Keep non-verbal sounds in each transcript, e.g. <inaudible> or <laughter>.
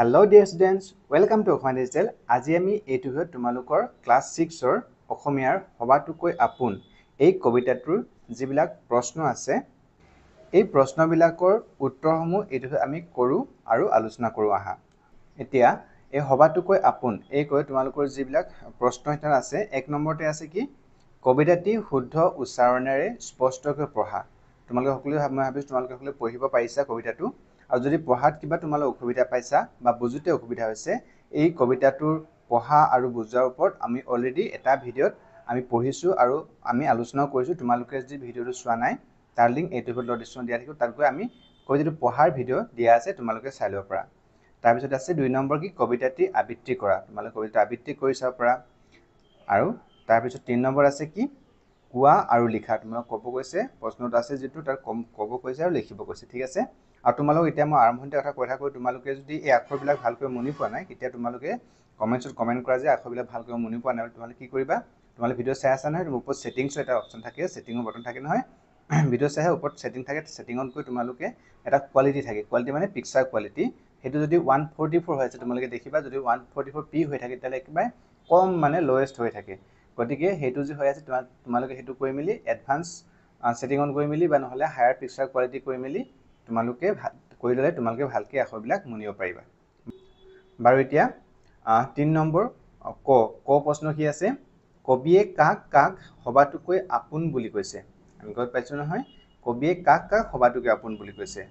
hello' dear students welcome to Asomiya digital আজি আমি এইটো হয় তোমালোকৰ ক্লাছ ছিক্সৰ অসমীয়াৰ সবাতোকৈ আপোন এই কবিতাটোৰ যিবিলাক প্ৰশ্ন আছে এই প্ৰশ্নবিলাকৰ উত্তৰসমূহ এইটো হয় আমি কৰোঁ আৰু আলোচনা কৰোঁ আহা এতিয়া এই সবাতোকৈ আপোন এই কৈ তোমালোকৰ যিবিলাক প্ৰশ্ন হিচাপে আছে এক নম্বৰতে আছে কি কবিতাটি শুদ্ধ উচ্চাৰণেৰে স্পষ্টকৈ পঢ়া তোমালোকে সকলোৱে মই ভাবিছোঁ তোমালোকে সকলোৱে পঢ়িব পাৰিছা কবিতাটো আৰু যদি পঢ়াত কিবা তোমালোক অসুবিধা পাইছা বা বুজোতে অসুবিধা হৈছে এই কবিতাটোৰ পঢ়া আৰু বুজোৱাৰ ওপৰত আমি অলৰেডি এটা ভিডিঅ'ত আমি পঢ়িছোঁ আৰু আমি আলোচনাও কৰিছোঁ তোমালোকে যদি ভিডিঅ'টো চোৱা নাই তাৰ লিংক ইউটিউবত লিষ্ট দিয়া থাকিব তাত গৈ আমি কবিতাটো পঢ়াৰ ভিডিঅ' দিয়া আছে তোমালোকে চাই ল'ব পাৰা তাৰপিছত আছে দুই নম্বৰ কি কবিতাটি আবৃত্তি কৰা তোমালোকে কবিতাটো আবৃত্তি কৰি চাব পাৰা আৰু তাৰপিছত তিনি নম্বৰ আছে কি কোৱা আৰু লিখা তোমালোকে ক'ব কৈছে প্ৰশ্নটো আছে যিটো তাৰ কম ক'ব কৈছে আৰু লিখিব কৈছে ঠিক আছে আৰু তোমালোক এতিয়া মই আৰম্ভণিতে কথা কৈ থাকোঁ তোমালোকে যদি এই আখৰবিলাক ভালকৈ মনি পোৱা নাই তেতিয়া তোমালোকে কমেণ্টছত কমেণ্ট কৰা যে আখৰবিলাক ভালকৈ মনি পোৱা নাই তোমালোকে কি কৰিবা তোমালোকে ভিডিঅ' চাই আছা নহয় ওপৰত ছেটিংছৰ এটা অপশ্যন থাকে ছেটিঙৰ বটন থাকে নহয় ভিডিঅ' <clears throat> চাইহে ওপৰত ছেটিং থাকে ছেটিঙত গৈ তোমালোকে এটা কোৱালিটি থাকে কোৱালিটি মানে পিকচাৰ কোৱালিটি সেইটো যদি ওৱান ফৰ্টি ফ'ৰ হৈ আছে তোমালোকে দেখিবা যদি ওৱান ফৰ্টি ফ'ৰ পি হৈ থাকে তেতিয়াহ'লে একেবাৰে কম মানে লৱেষ্ট হৈ থাকে গতিকে সেইটো যি হৈ আছে তোমাৰ তোমালোকে সেইটো কৰি মেলি এডভান্স ছেটিঙত গৈ মেলি বা নহ'লে হায়াৰ পিকচাৰ কোৱালিটি কৰি মেলি তোমালোকে কৰি ল'লে তোমালোকে ভালকৈ আখৰবিলাক মনিব পাৰিবা বাৰু এতিয়া তিনি নম্বৰ ক ক প্ৰশ্ন কি আছে কবিয়ে কাক কাক সবাতোকৈ আপোন বুলি কৈছে আমি গৈ পাইছোঁ নহয় কবিয়ে কাক কাক সবাতোকৈ আপোন বুলি কৈছে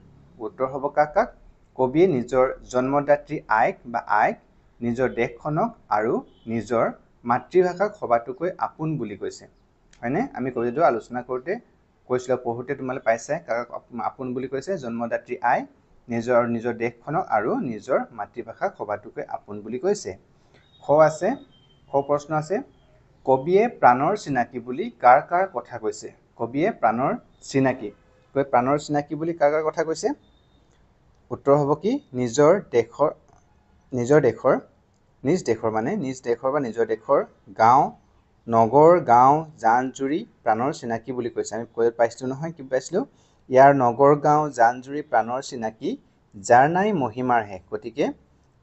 উত্তৰ হ'ব কাক কাক কবিয়ে নিজৰ জন্মদাত্ৰী আইক বা আইক নিজৰ দেশখনক আৰু নিজৰ মাতৃভাষাক সবাতোকৈ আপোন বুলি কৈছে হয়নে আমি কবিতাটো আলোচনা কৰোঁতে কৈছিলে পঢ়োতে তোমালে পাইছাই কাৰক আপোন বুলি কৈছে জন্মদাত্ৰী আই নিজৰ নিজৰ দেশখনক আৰু নিজৰ মাতৃভাষাক সবাতোকৈ আপোন বুলি কৈছে খ আছে শ প্ৰশ্ন আছে কবিয়ে প্ৰাণৰ চিনাকি বুলি কাৰ কাৰ কথা কৈছে কবিয়ে প্ৰাণৰ চিনাকি কৈ প্ৰাণৰ চিনাকি বুলি কাৰ কাৰ কথা কৈছে উত্তৰ হ'ব কি নিজৰ দেশৰ নিজৰ দেশৰ নিজ দেশৰ মানে নিজ দেশৰ বা নিজৰ দেশৰ গাঁও নগৰ গাঁও জান জুৰি প্ৰাণৰ চিনাকি বুলি কৈছে আমি কৈ পাইছিলোঁ নহয় কি পাইছিলোঁ ইয়াৰ নগৰ গাঁও জান জুৰি প্ৰাণৰ চিনাকি যাৰ নাই মহিমাৰ হে গতিকে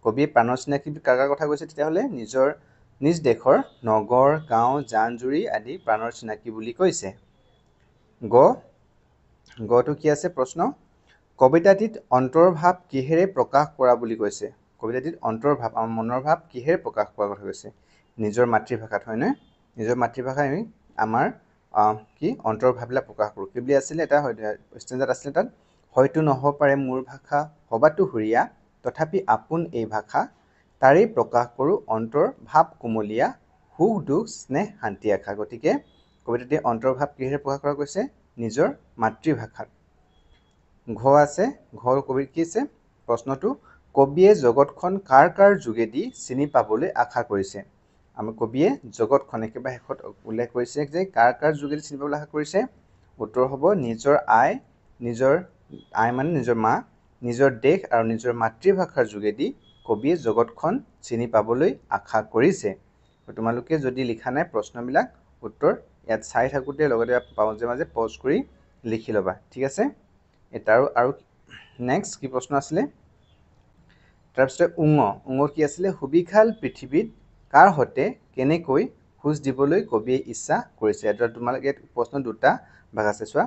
কবিয়ে প্ৰাণৰ চিনাকি কাৰ কাৰ কথা কৈছে তেতিয়াহ'লে নিজৰ নিজ দেশৰ নগৰ গাঁও জান জুৰি আদি প্ৰাণৰ চিনাকি বুলি কৈছে গ গটো কি আছে প্ৰশ্ন কবিতাটিত অন্তৰ্ভাৱ কিহেৰে প্ৰকাশ কৰা বুলি কৈছে কবিতাটিত অন্তৰ্ভাৱ আমাৰ মনৰ ভাৱ কিহেৰে প্ৰকাশ কৰা কথা কৈছে নিজৰ মাতৃভাষাত হয়নে নিজৰ মাতৃভাষাই আমি আমাৰ কি অন্তৰ্ভাৱবিলাক প্ৰকাশ কৰোঁ কি বুলি আছিলে এটা ষ্টেণ্ডাৰ্ড আছিলে তাত হয়তো নহ'ব পাৰে মোৰ ভাষা সবাতো সুৰীয়া তথাপি আপোন এই ভাষা তাৰেই প্ৰকাশ কৰোঁ অন্তৰ ভাৱ কোমলীয়া সুখ দুখ স্নেহ শান্তি আশা গতিকে কবিতাটি অন্তৰ্ভাৱ কিহেৰে প্ৰকাশ কৰা গৈছে নিজৰ মাতৃভাষাত ঘ আছে ঘৰ কবি কি আছে প্ৰশ্নটো কবিয়ে জগতখন কাৰ কাৰ যোগেদি চিনি পাবলৈ আশা কৰিছে আমাৰ কবিয়ে জগতখনে কিবা শেষত উল্লেখ কৰিছে যে কাৰ কাৰ যোগেদি চিনি পাবলৈ আশা কৰিছে উত্তৰ হ'ব নিজৰ আই নিজৰ আই মানে নিজৰ মা নিজৰ দেশ আৰু নিজৰ মাতৃভাষাৰ যোগেদি কবিয়ে জগতখন চিনি পাবলৈ আশা কৰিছে তোমালোকে যদি লিখা নাই প্ৰশ্নবিলাক উত্তৰ ইয়াত চাই থাকোঁতে লগতে মাজে মাজে পজ কৰি লিখি ল'বা ঠিক আছে তাৰো আৰু নেক্সট কি প্ৰশ্ন আছিলে তাৰপিছতে উঙ উঙ কি আছিলে সুবিশাল পৃথিৱীত কাৰ সৈতে কেনেকৈ খোজ দিবলৈ কবিয়ে ইচ্ছা কৰিছে এইটো তোমালোকে প্ৰশ্ন দুটা ভাগ আছে চোৱা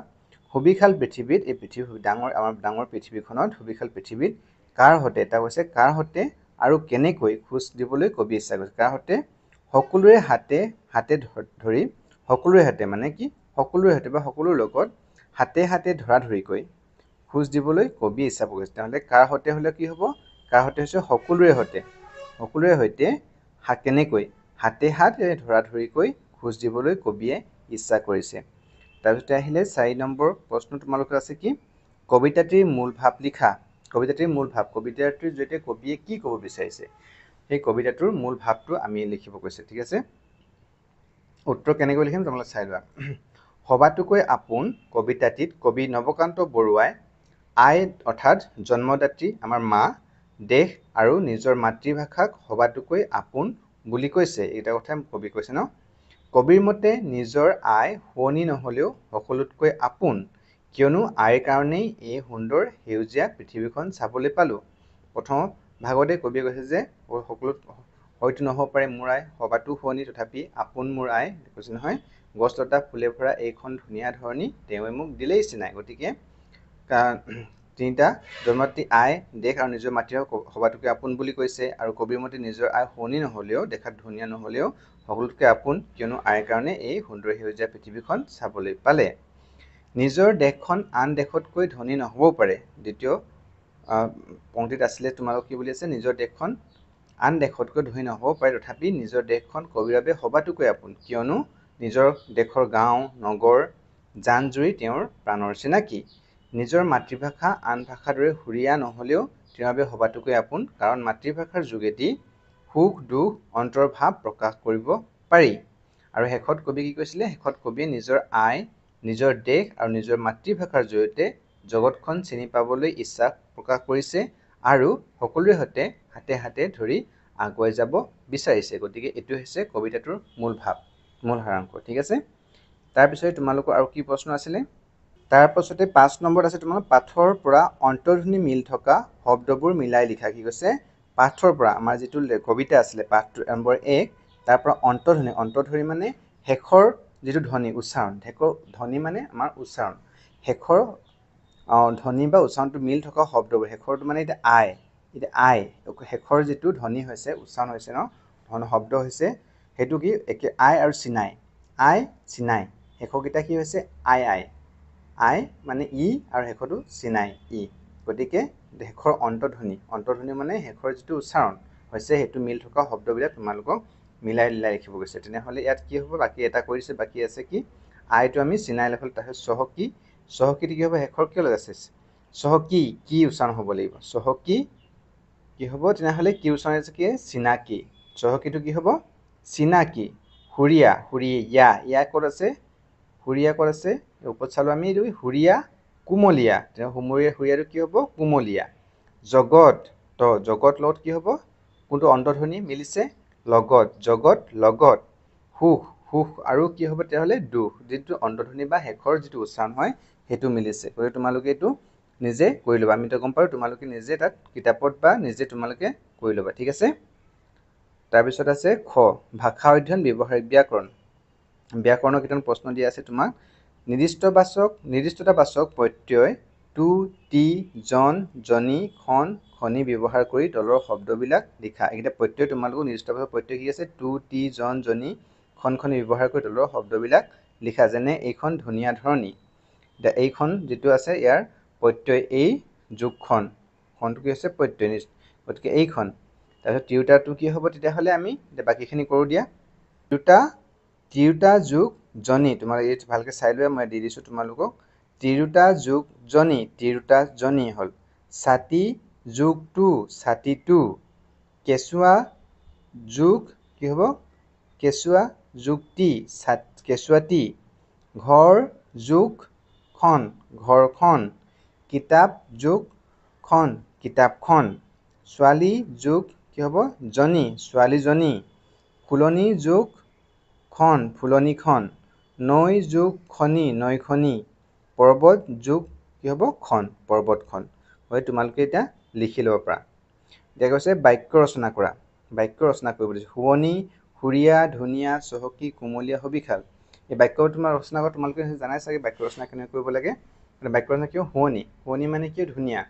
সুবিশাল পৃথিৱীত এই পৃথিৱী ডাঙৰ আমাৰ ডাঙৰ পৃথিৱীখনত সুবিশাল পৃথিৱীত কাৰ সৈতে এটা কৈছে কাৰ সৈতে আৰু কেনেকৈ খোজ দিবলৈ কবি ইচ্ছা কৰিছে কাৰ সৈতে সকলোৰে হাতে হাতে ধৰি সকলোৰে হাতে মানে কি সকলোৰে হাতে বা সকলোৰে লগত হাতে হাতে ধৰা ধৰিকৈ খোজ দিবলৈ কবি ইচ্ছা কৰিছে তেনেহ'লে কাৰ সৈতে হ'লে কি হ'ব কাৰ সৈতে হৈছে সকলোৰে সৈতে সকলোৰে সৈতে হাত কেনেকৈ হাতে হাত ধৰা ধৰিকৈ খোজ দিবলৈ কবিয়ে ইচ্ছা কৰিছে তাৰপিছতে আহিলে চাৰি নম্বৰ প্ৰশ্ন তোমালোকৰ আছে কি কবিতাটিৰ মূল ভাৱ লিখা কবিতাটিৰ মূল ভাৱ কবিতাটিৰ জৰিয়তে কবিয়ে কি ক'ব বিচাৰিছে সেই কবিতাটোৰ মূল ভাৱটো আমি লিখিব কৈছে ঠিক আছে উত্তৰ কেনেকৈ লিখিম তোমালোকে চাই লোৱা <clears throat> সবাতোকৈ আপোন কবিতাটিত কবি নৱকান্ত বৰুৱাই আই অৰ্থাৎ জন্মদাত্ৰী আমাৰ মা দেশ আৰু নিজৰ মাতৃভাষাক সবাতোকৈ আপোন বুলি কৈছে এইকেইটা কথাই কবি কৈছে ন কবিৰ মতে নিজৰ আই শুৱনি নহ'লেও সকলোতকৈ আপোন কিয়নো আইৰ কাৰণেই এই সুন্দৰ সেউজীয়া পৃথিৱীখন চাবলৈ পালোঁ প্ৰথম ভাগতে কবিয়ে কৈছে যে সকলোত হয়তো নহ'ব পাৰে মোৰ আই সবাতো শুৱনি তথাপি আপোন মোৰ আই কৈছে নহয় গছ গছলতা ফুলে ফুৰা এইখন ধুনীয়া ধৰণী তেওঁৱে মোক দিলেই চিনাই গতিকে তিনিটা জন্মাতৃ আই দেশ আৰু নিজৰ মাতৃ সবাতোকৈ আপোন বুলি কৈছে আৰু কবিৰ মতে নিজৰ আই শুৱনি নহ'লেও দেখাত ধুনীয়া নহ'লেও সকলোতকৈ আপোন কিয়নো আইৰ কাৰণে এই সুন্দৰ সেউজীয়া পৃথিৱীখন চাবলৈ পালে নিজৰ দেশখন আন দেশতকৈ ধনী নহ'বও পাৰে দ্বিতীয় পংক্তিত আছিলে তোমালোক কি বুলি আছে নিজৰ দেশখন আন দেশতকৈ ধনী নহ'বও পাৰে তথাপি নিজৰ দেশখন কবিৰ বাবে সবাতোকৈ আপোন কিয়নো নিজৰ দেশৰ গাঁও নগৰ জান জুৰি তেওঁৰ প্ৰাণৰ চিনাকি নিজৰ মাতৃভাষা আন ভাষাৰ দৰে সুৰীয়া নহ'লেও তেওঁৰ বাবে সবাতোকৈ আপোন কাৰণ মাতৃভাষাৰ যোগেদি সুখ দুখ অন্তৰ ভাৱ প্ৰকাশ কৰিব পাৰি আৰু শেষত কবি কি কৈছিলে শেষত কবিয়ে নিজৰ আই নিজৰ দেশ আৰু নিজৰ মাতৃভাষাৰ জৰিয়তে জগতখন চিনি পাবলৈ ইচ্ছা প্ৰকাশ কৰিছে আৰু সকলোৰে সৈতে হাতে হাতে ধৰি আগুৱাই যাব বিচাৰিছে গতিকে এইটো হৈছে কবিতাটোৰ মূল ভাৱ মূল সাৰাংশ ঠিক আছে তাৰপিছতে তোমালোকৰ আৰু কি প্ৰশ্ন আছিলে তাৰপাছতে পাঁচ নম্বৰত আছে তোমাৰ পাঠৰ পৰা অন্তধ্বনি মিল থকা শব্দবোৰ মিলাই লিখা কি কৈছে পাঠৰ পৰা আমাৰ যিটো কবিতা আছিলে পাঠটো নম্বৰ এক তাৰ পৰা অন্তধ্বনি অন্তধ্বনি মানে শেষৰ যিটো ধ্বনি উচ্চাৰণ শেষৰ ধ্বনি মানে আমাৰ উচ্চাৰণ শেষৰ ধ্বনি বা উচ্চাৰণটো মিল থকা শব্দবোৰ শেষৰটো মানে এতিয়া আই এতিয়া আই শেষৰ যিটো ধ্বনি হৈছে উচ্চাৰণ হৈছে ন ধন শব্দ হৈছে সেইটো কি একে আই আৰু চিনাই আই চিনাই শেষৰকেইটা কি হৈছে আই আই আই মানে ই আৰু শেষৰটো চিনাই ই গতিকে শেষৰ অন্তধ্বনি অন্তধ্বনি মানে শেষৰ যিটো উচ্চাৰণ হৈছে সেইটো মিল থকা শব্দবিলাক তোমালোকক মিলাই মিলাই ৰাখিব গৈছে তেনেহ'লে ইয়াত কি হ'ব বাকী এটা কৰিছে বাকী আছে কি আইটো আমি চিনাই লৈ তাৰপিছত চহকী চহকীটো কি হ'ব শেষৰ কিয় লগাইছে চহকী কি উচ্চাৰণ হ'ব লাগিব চহকী কি হ'ব তেনেহ'লে কি উচ্চাৰণ হৈছে কি চিনাকী চহকীটো কি হ'ব চিনাকী সুৰীয়া সুৰী য়া ইয়া ক'ত আছে সুৰীয়া ক'ত আছে ৰূপচালো আমি দুই সুৰীয়া কোমলীয়া তেওঁ সুমৰীয়া সুৰীয়াটো কি হ'ব কোমলীয়া জগত ত জগত লগত কি হ'ব কোনটো অন্তধ্বনি মিলিছে লগত জগত লগত সুখ সুখ আৰু কি হ'ব তেতিয়াহ'লে দুখ যিটো অন্তধ্বনি বা শেষৰ যিটো উচ্চাৰণ হয় সেইটো মিলিছে গতিকে তোমালোকে এইটো নিজে কৰি ল'বা আমি তো গম পাৰোঁ তোমালোকে নিজে তাত কিতাপত বা নিজে তোমালোকে কৰি ল'বা ঠিক আছে তাৰপিছত আছে খ ভাষা অধ্যয়ন ব্যৱহাৰিক ব্যাকৰণ ব্যাকৰণৰ কেইটামান প্ৰশ্ন দিয়া আছে তোমাক নিৰ্দিষ্ট বাচক নিৰ্দিষ্টতা বাচক প্ৰত্যয় টু টি জন জনী খন খনি ব্যৱহাৰ কৰি তলৰ শব্দবিলাক লিখা এইকেইটা প্ৰত্যয় তোমালোকৰ নিৰ্দিষ্ট বাচক প্ৰত্যয় কি আছে টু টি জন জনী খন খনি ব্যৱহাৰ কৰি তলৰ শব্দবিলাক লিখা যেনে এইখন ধুনীয়া ধৰণী এতিয়া এইখন যিটো আছে ইয়াৰ প্ৰত্যয় এই যোগখন খনটো কি হৈছে প্ৰত্যয় নিশ্চ গতিকে এইখন তাৰপিছত তিৰোতাটো কি হ'ব তেতিয়াহ'লে আমি এতিয়া বাকীখিনি কৰোঁ দিয়া তিৰোতা তিৰোতা যোগ জনী তোমাৰ এই ভালকৈ চাই লৈ মই দি দিছোঁ তোমালোকক তিৰোতা যোগ জনী তিৰোতা জনী হ'ল ছাতি যোগ টু ছাতি টু কেঁচুৱা যোগ কি হ'ব কেঁচুৱা যুক্তি চাত টি ঘৰ যোগখন ঘৰখন কিতাপ যোগখন কিতাপখন ছোৱালী যোগ কি হ'ব জনী ছোৱালীজনী ফুলনি যোগখন ফুলনিখন নৈ যোগ খনি নৈ খনি পৰ্বত যোগ কি হ'ব খন পৰ্বতখন হয় তোমালোকে এতিয়া লিখি ল'ব পাৰা এতিয়া কৈছে বাক্য ৰচনা কৰা বাক্য ৰচনা কৰিব দিছোঁ শুৱনি সুৰীয়া ধুনীয়া চহকী কোমলীয়া সবিশাল এই বাক্য তোমাৰ ৰচনা কৰা তোমালোকে জানাই চাগে বাক্য ৰচনা কেনেকৈ কৰিব লাগে বাক্য ৰচনা কিয় শুৱনি শুৱনি মানে কিয় ধুনীয়া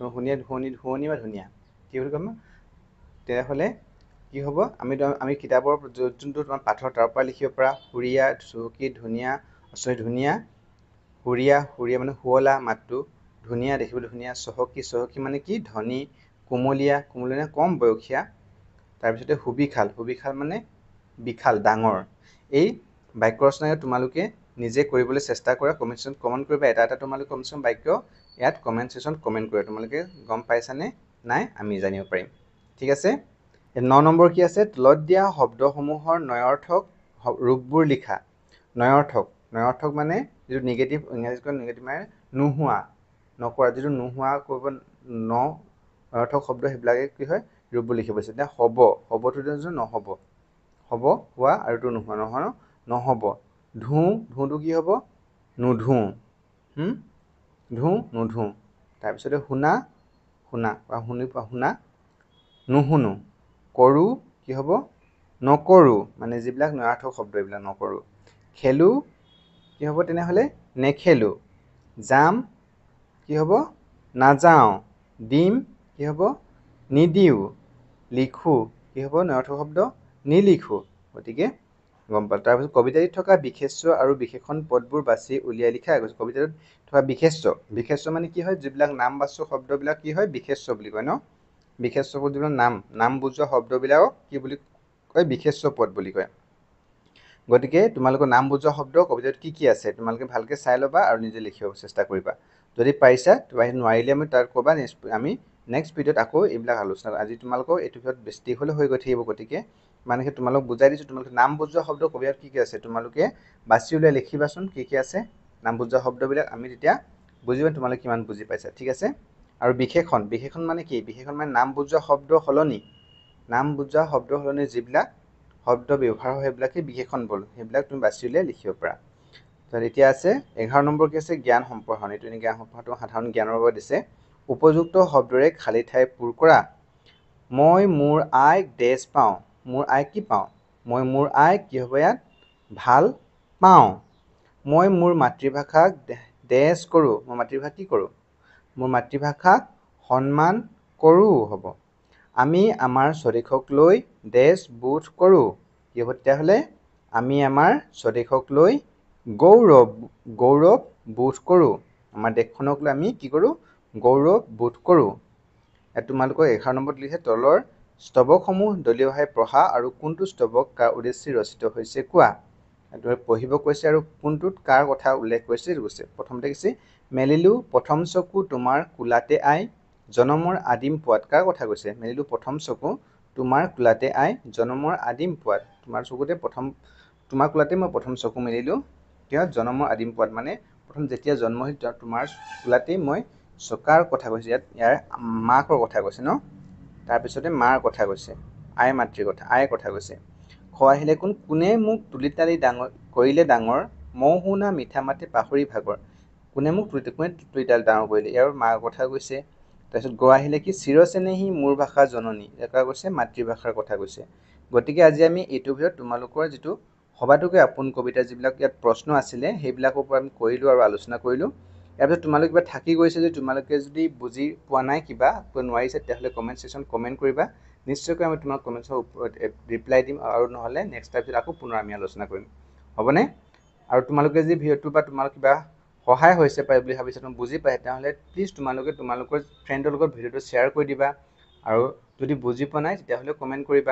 শুনীয়া শুৱনি শুৱনি বা ধুনীয়া কি বুলি ক'ম তেতিয়াহ'লে কি হ'ব আমি আমি কিতাপৰ যোনটো তোমাৰ পাথৰ তাৰ পৰা লিখিব পৰা সুৰীয়া চহকী ধুনীয়া আচৰি ধুনীয়া সুৰীয়া সুৰীয়া মানে শুৱলা মাতটো ধুনীয়া দেখিবলৈ ধুনীয়া চহকী চহকী মানে কি ধনী কোমলীয়া কোমলীয়া কম বয়সীয়া তাৰপিছতে সুবিশাল সুবিশাল মানে বিশাল ডাঙৰ এই বাক্য ৰচনাৰে তোমালোকে নিজে কৰিবলৈ চেষ্টা কৰা কমেণ্ট কমেণ্টেশ্যন কমেণ্ট কৰিবা এটা এটা তোমালোকে কমেশ্যন বাক্য ইয়াত কমেণ্ট কমেণ্টেশ্যন কমেণ্ট কৰিবা তোমালোকে গম পাইছানে নাই আমি জানিব পাৰিম ঠিক আছে ন নম্বৰ কি আছে তলত দিয়া শব্দসমূহৰ নয়ৰ্থক ৰূপবোৰ লিখা নয়ৰ্থক নয়ৰ্থক মানে যিটো নিগেটিভ ইংৰাজী ইংৰাজীত নিগেটিভ মানে নোহোৱা নকৰা যিটো নোহোৱা কৰিব ন নয়ৰ্থক শব্দ সেইবিলাকে কি হয় ৰূপবোৰ লিখিব বিচাৰে এতিয়া হ'ব হ'বটো নহ'ব হ'ব হোৱা আৰু এইটো নোহোৱা নহয় ন নহ'ব ধুওঁ ধুওঁটো কি হ'ব নুধুওঁ ধুওঁ নুধুওঁ তাৰপিছতে শুনা শুনা বা শুনি শুনা নুশুনো কৰোঁ কি হ'ব নকৰোঁ মানে যিবিলাক নৈয়াৰ্থক শব্দ এইবিলাক নকৰোঁ খেলোঁ কি হ'ব তেনেহ'লে নেখেলোঁ যাম কি হ'ব নাযাওঁ দিম কি হ'ব নিদিওঁ লিখোঁ কি হ'ব নৈয়াৰ্থক শব্দ নিলিখোঁ গতিকে গম পালোঁ তাৰপিছত কবিতাটিত থকা বিশেষ্য আৰু বিশেষণ পদবোৰ বাচি উলিয়াই লিখা গৈছে কবিতাটোত থকা বিশেষ্য বিশেষ্য মানে কি হয় যিবিলাক নাম বাচক শব্দবিলাক কি হয় বিশেষ্য বুলি কয় ন বিশেষ পদ যিবিলাক নাম নাম বুজোৱা শব্দবিলাকক কি বুলি কয় বিশেষ চপদ বুলি কয় গতিকে তোমালোকৰ নাম বুজোৱা শব্দ কবিতাত কি কি আছে তোমালোকে ভালকৈ চাই ল'বা আৰু নিজে লিখিব চেষ্টা কৰিবা যদি পাৰিছা তোমাৰ নোৱাৰিলে আমি তাত ক'বা নেক্সট আমি নেক্সট ভিডিঅ'ত আকৌ এইবিলাক আলোচনা কৰোঁ আজি তোমালোকৰ এইটো ভিতৰত বেছি হ'লে হৈ গৈ থাকিব গতিকে মানুহে তোমালোক বুজাই দিছোঁ তোমালোকে নাম বুজোৱা শব্দ কবিতাত কি কি আছে তোমালোকে বাছি উলিয়াই লিখিবাচোন কি কি আছে নাম বুজোৱা শব্দবিলাক আমি তেতিয়া বুজিবা তোমালোকে কিমান বুজি পাইছা ঠিক আছে আৰু বিশেষণ বিশেষণ মানে কি বিশেষণ মানে নাম বুজোৱা শব্দ সলনি নাম বুজোৱা শব্দ সলনি যিবিলাক শব্দ ব্যৱহাৰ হয় সেইবিলাকেই বিশেষণ বল সেইবিলাক তুমি বাছি উলিয়াই লিখিব পাৰা তাৰপিছত এতিয়া আছে এঘাৰ নম্বৰ কি আছে জ্ঞান সম্প্ৰসাৰণ এইটো এনেই জ্ঞান সম্প্ৰসাৰণটো সাধাৰণ জ্ঞানৰ বাবে দিছে উপযুক্ত শব্দৰে খালী ঠাই পূৰ কৰা মই মোৰ আইক ড্ৰেছ পাওঁ মোৰ আইক কি পাওঁ মই মোৰ আইক কি হ'ব ইয়াত ভাল পাওঁ মই মোৰ মাতৃভাষাক ড্ৰেছ কৰোঁ মই মাতৃভাষা কি কৰোঁ মোৰ মাতৃভাষাক সন্মান কৰোঁ হ'ব আমি আমাৰ স্বদেশক লৈ দেশ বোধ কৰোঁ কি হ'ব তেতিয়াহ'লে আমি আমাৰ স্বদেশক লৈ গৌৰৱ গৌৰৱ বোধ কৰোঁ আমাৰ দেশখনক লৈ আমি কি কৰোঁ গৌৰৱ বোধ কৰোঁ ইয়াত তোমালোকৰ এঘাৰ নম্বৰত লিখে তলৰ স্তৱকসমূহ দলীয়ভাৱে পঢ়া আৰু কোনটো স্তৱক কাৰ উদ্দেশ্যে ৰচিত হৈছে কোৱা দৰে পঢ়িব কৈছে আৰু কোনটোত কাৰ কথা উল্লেখ কৰিছে কৈছে প্ৰথমতে কৈছে মেলিলোঁ প্ৰথম চকু তোমাৰ কোলাতে আই জনমৰ আদিম পোৱাত কাৰ কথা কৈছে মেলিলোঁ প্ৰথম চকু তোমাৰ কোলাতে আই জনমৰ আদিম পোৱাত তোমাৰ চকুতে প্ৰথম তোমাৰ কোলাতে মই প্ৰথম চকু মেলিলোঁ কিয় জনমৰ আদিম পোৱাত মানে প্ৰথম যেতিয়া জন্ম হৈছিল তোমাৰ কোলাতেই মই চকাৰ কথা কৈছে ইয়াত ইয়াৰ মাকৰ কথা কৈছে ন তাৰপিছতে মাৰ কথা কৈছে আই মাতৃৰ কথা আইৰ কথা কৈছে খোৱা আহিলে কোন কোনে মোক তুলি তালি ডাঙৰ কৰিলে ডাঙৰ মৌ শুনা মিঠা মাতে পাহৰি ভাগৰ কোনে মোক তুলি কোনে তুলি তালি ডাঙৰ কৰিলে ইয়াৰ মাৰ কথা কৈছে তাৰপিছত গোৱা আহিলে কি চিৰচেনেহী মোৰ ভাষা জননী এটা কৈছে মাতৃভাষাৰ কথা কৈছে গতিকে আজি আমি এইটো ভিতৰত তোমালোকৰ যিটো সবাতোকে আপোন কবিতা যিবিলাক ইয়াত প্ৰশ্ন আছিলে সেইবিলাকৰ ওপৰত আমি কৰিলোঁ আৰু আলোচনা কৰিলোঁ ইয়াৰ পিছত তোমালোক কিবা থাকি গৈছে যদি তোমালোকে যদি বুজি পোৱা নাই কিবা নোৱাৰিছে তেতিয়াহ'লে কমেণ্ট ছেকশ্যন কমেণ্ট কৰিবা নিশ্চয়কৈ আমি তোমাক কমেণ্টছৰ ওপৰত ৰিপ্লাই দিম আৰু নহ'লে নেক্সট এপিছত আকৌ পুনৰ আমি আলোচনা কৰিম হ'বনে আৰু তোমালোকে যদি ভিডিঅ'টোৰ পৰা তোমালোক কিবা সহায় হৈছে পাই বুলি ভাবিছে তুমি বুজি পায় তেনেহ'লে প্লিজ তোমালোকে তোমালোকৰ ফ্ৰেণ্ডৰ লগত ভিডিঅ'টো শ্বেয়াৰ কৰি দিবা আৰু যদি বুজি পোৱা নাই তেতিয়াহ'লে কমেণ্ট কৰিবা